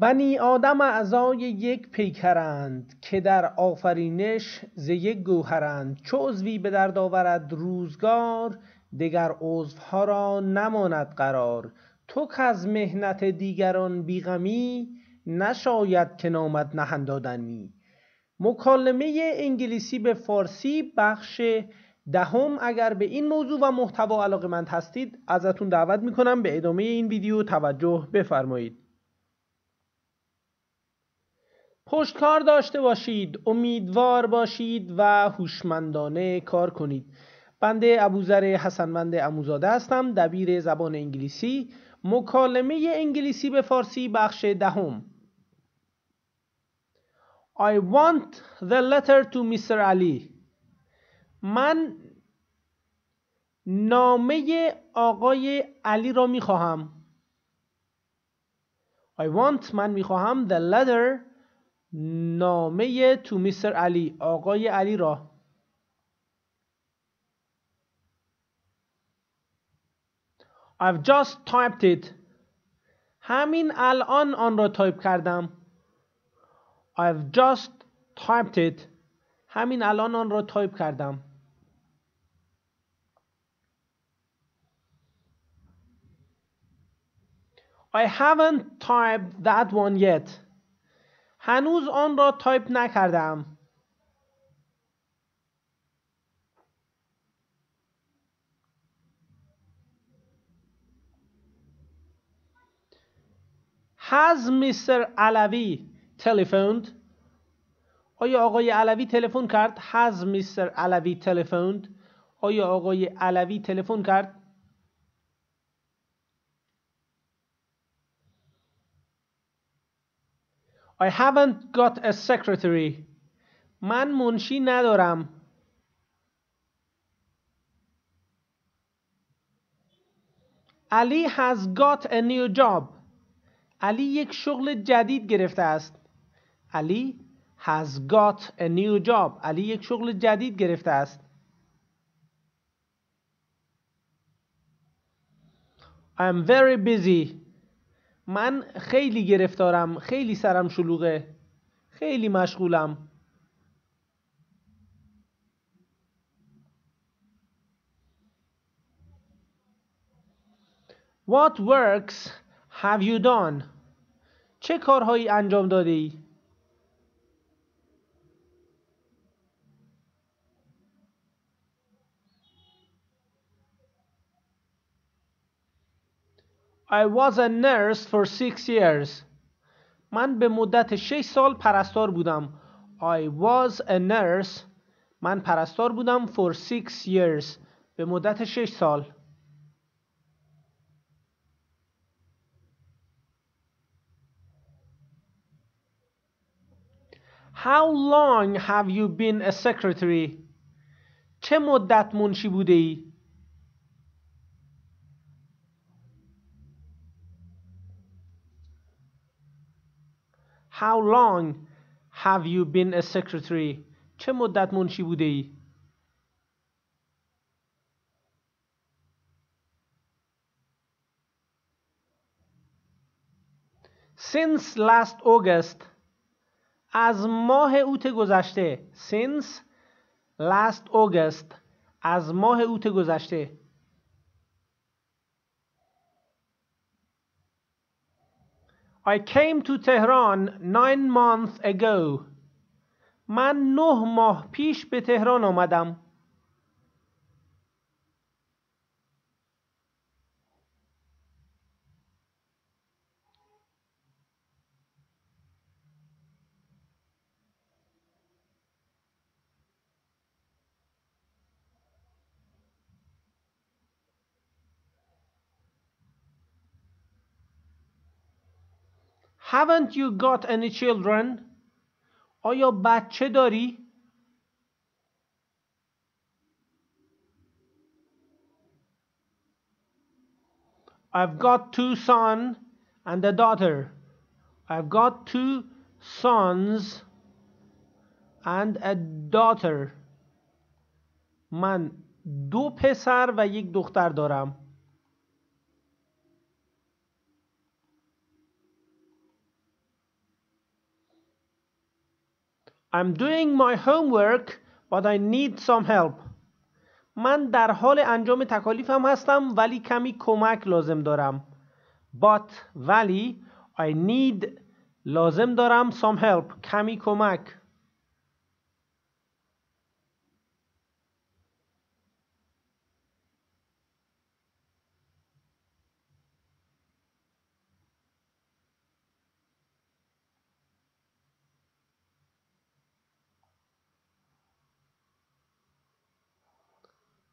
بنی آدم اعضای یک پیکرند که در آفرینش ز یک گوهرند چو عضوی به درد آورد روزگار دگر عضوها را نماند قرار تو از مهنت دیگران بیغمی نشاید که نامت نهند مکالمه انگلیسی به فارسی بخش دهم اگر به این موضوع و محتوا علاقمند هستید ازتون دعوت میکنم به ادامه این ویدیو توجه بفرمایید پشتکار داشته باشید امیدوار باشید و هوشمندانه کار کنید بنده ابوذر حسنمند اموزاده هستم دبیر زبان انگلیسی مکالمه انگلیسی به فارسی بخش دهم I want the letter to Mr. Ali من نامه آقای علی را می خواهم I want من می خواهم the letter نامه تو میستر علی آقای علی را I've just typed it. همین الان آن را تایپ کردم. I've just typed it. همین الان آن را تایپ کردم. I haven't typed that one yet. هنوز آن را تایپ نکردم. هز Mr. علوی telephoned? آیا آقای علوی تلفن کرد؟ هز Mr. علوی telephoned? آیا آقای علوی تلفن کرد؟ I haven't got a secretary. من منشی ندارم. Ali has got a new job. Ali یک شغل جدید گرفته است. Ali has got a new job. Ali یک شغل جدید گرفته است. I am very busy. من خیلی گرفتارم خیلی سرم شلوغه خیلی مشغولم What works have you done? چه کارهایی انجام دادی؟ I was a nurse for six years. من به مدت 6 سال پرستار بودم. I was a nurse. من پرستار بودم for six years. به مدت 6 سال. How long have you been a secretary? چه مدت منشی بوده ای؟ How long have you been a secretary? چه مدت منشی بوده ای؟ Since last August از ماه اوت گذشته Since last August از ماه اوت گذشته I came to Tehran nine months ago. من نه ماه پیش به تهران آمدم. Haven't you got any children? آیا بچه داری؟ I've got two sons and a daughter. I've got two sons and a daughter. من دو پسر و یک دختر دارم. I'm doing my homework but I need some help من در حال انجام تکالیفم هستم ولی کمی کمک لازم دارم but ولی I need لازم دارم some help کمی کمک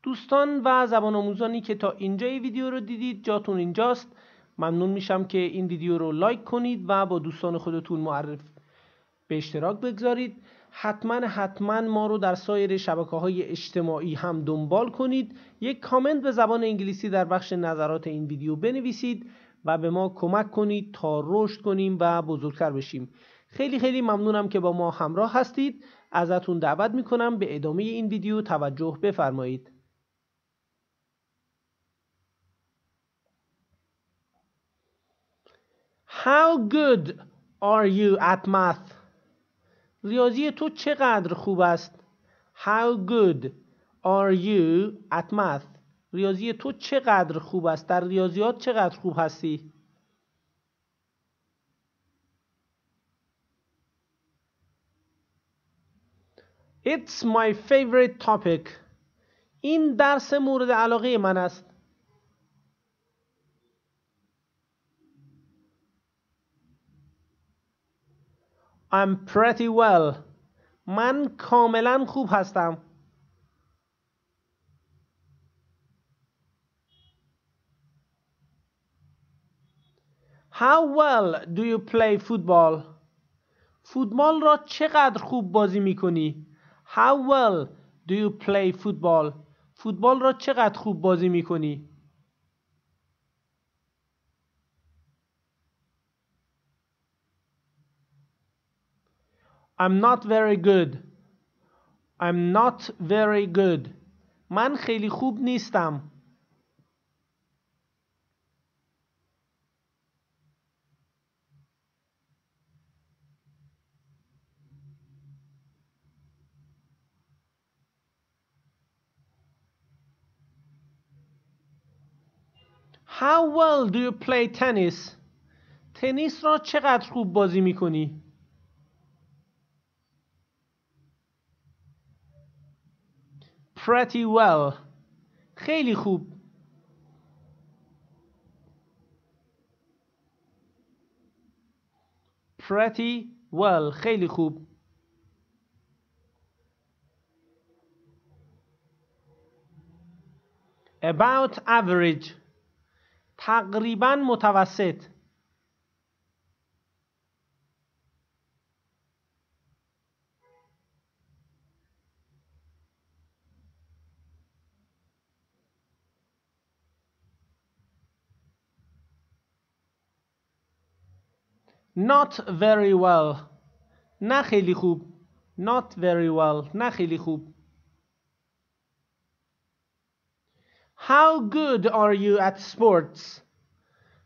دوستان و زبان آموزانی که تا اینجا ویدیو رو دیدید جاتون اینجاست ممنون میشم که این ویدیو رو لایک کنید و با دوستان خودتون معرف به اشتراک بگذارید حتما حتما ما رو در سایر شبکه های اجتماعی هم دنبال کنید یک کامنت به زبان انگلیسی در بخش نظرات این ویدیو بنویسید و به ما کمک کنید تا رشد کنیم و بزرگتر بشیم خیلی خیلی ممنونم که با ما همراه هستید ازتون دعوت میکنم به ادامه این ویدیو توجه بفرمایید How good are you at math? ریاضی تو چقدر خوب است؟ How good are you at math? ریاضی تو چقدر خوب است؟ در ریاضیات چقدر خوب هستی؟ It's my favorite topic. این درس مورد علاقه من است. I'm pretty well. من کاملا خوب هستم. How well do you play football? فوتبال را چقدر خوب بازی می کنی؟ How well do you play football? فوتبال را چقدر خوب بازی می کنی؟ I'm not very good I'm not very good من خیلی خوب نیستم How well do you play tennis? تنیس را چقدر خوب بازی می کنی؟ pretty well خیلی خوب pretty well خیلی خوب about average تقریبا متوسط Not very well نه خیلی خوب Not very well نه خیلی خوب How good are you at sports?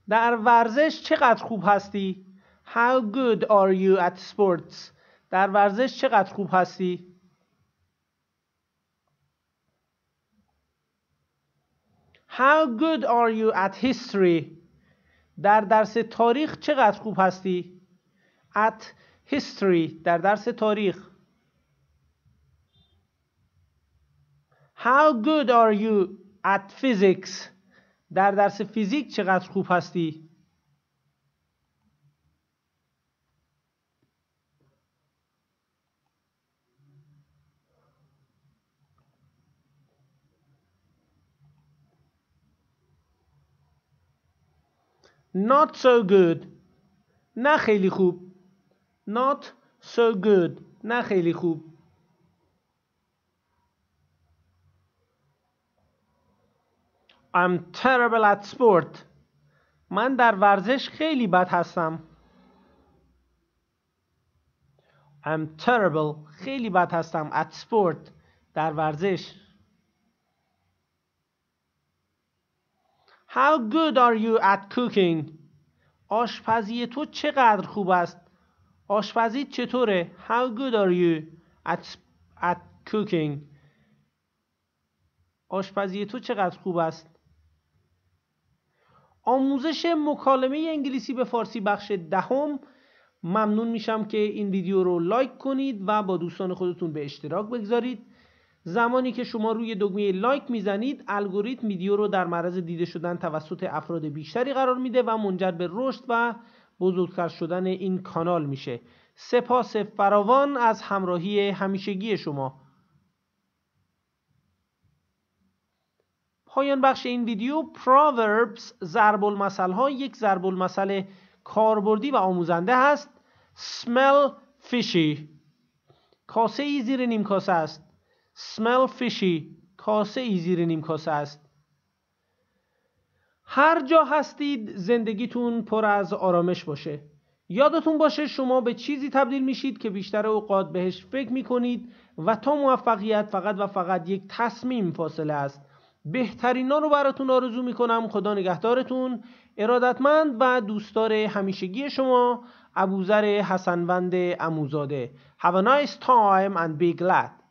در ورزش چقدر خوب هستی؟ How good are you at sports? در ورزش چقدر خوب هستی؟ How good are you at history? در درس تاریخ چقدر خوب هستی؟ at history در درس تاریخ How good are you at physics؟ در درس فیزیک چقدر خوب هستی؟ not so good نه خیلی خوب not so good نه خیلی خوب I'm terrible at sport. من در ورزش خیلی بد هستم. I'm terrible. خیلی بد هستم. At sport. در ورزش. How good are you at cooking? آشپزی تو چقدر خوب است؟ آشپزی چطوره؟ How good are you at, at cooking? آشپزی تو چقدر خوب است؟ آموزش مکالمه انگلیسی به فارسی بخش دهم ممنون میشم که این ویدیو رو لایک کنید و با دوستان خودتون به اشتراک بگذارید زمانی که شما روی دکمه لایک میزنید الگوریتم ویدیو رو در معرض دیده شدن توسط افراد بیشتری قرار میده و منجر به رشد و بزرگتر شدن این کانال میشه سپاس فراوان از همراهی همیشگی شما پایان بخش این ویدیو پراوربس ضرب المثل ها یک ضرب المثل کاربردی و آموزنده هست smell fishy کاسه ای زیر نیم کاسه است smell fishy کاسه ای زیر نیم کاسه است هر جا هستید زندگیتون پر از آرامش باشه یادتون باشه شما به چیزی تبدیل میشید که بیشتر اوقات بهش فکر میکنید و تا موفقیت فقط و فقط یک تصمیم فاصله است بهترینا رو براتون آرزو میکنم خدا نگهدارتون ارادتمند و دوستدار همیشگی شما ابوذر حسنوند اموزاده Have a nice time and be glad